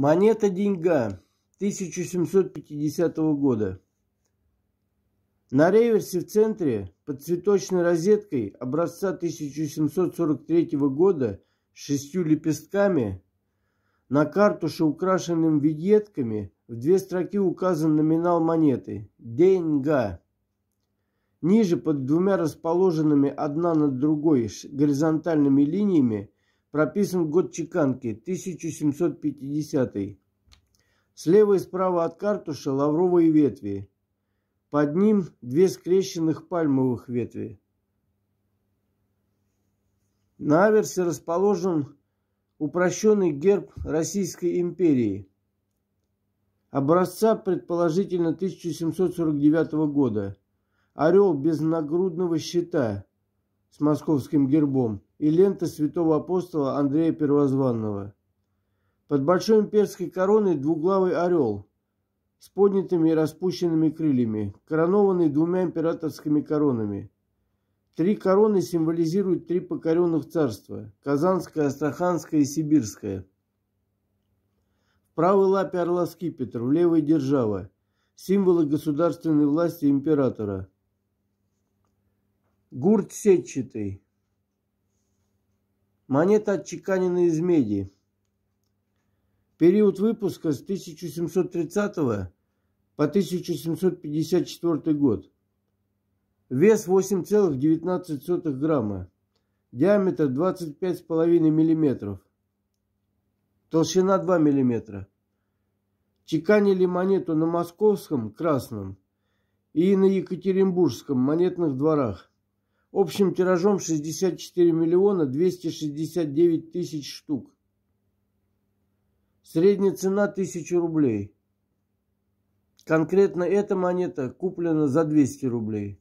Монета деньга 1750 года. На реверсе в центре под цветочной розеткой образца 1743 года с шестью лепестками на картуше, украшенным виньетками, в две строки указан номинал монеты – деньга. Ниже под двумя расположенными одна над другой горизонтальными линиями – прописан год чеканки 1750. Слева и справа от картуша лавровые ветви. Под ним две скрещенных пальмовых ветви. На аверсе расположен упрощенный герб Российской империи. Образца, предположительно, 1749 года. Орел без нагрудного щита – с московским гербом и лента святого апостола Андрея Первозванного. Под большой имперской короной двуглавый орел с поднятыми и распущенными крыльями, коронованный двумя императорскими коронами. Три короны символизируют три покоренных царства – Казанское, Астраханское и Сибирское. В правой лапе орла скипетр, в левой – держава, символы государственной власти императора – Гурт сетчатый. Монета отчеканена из меди. Период выпуска с 1730 по 1754 год. Вес 8,19 грамма. Диаметр 25,5 мм. Толщина 2 мм. Чеканили монету на московском красном и на екатеринбургском монетных дворах общим тиражом 64 миллиона 269 тысяч штук. Средняя цена 1000 рублей. Конкретно эта монета куплена за 200 рублей.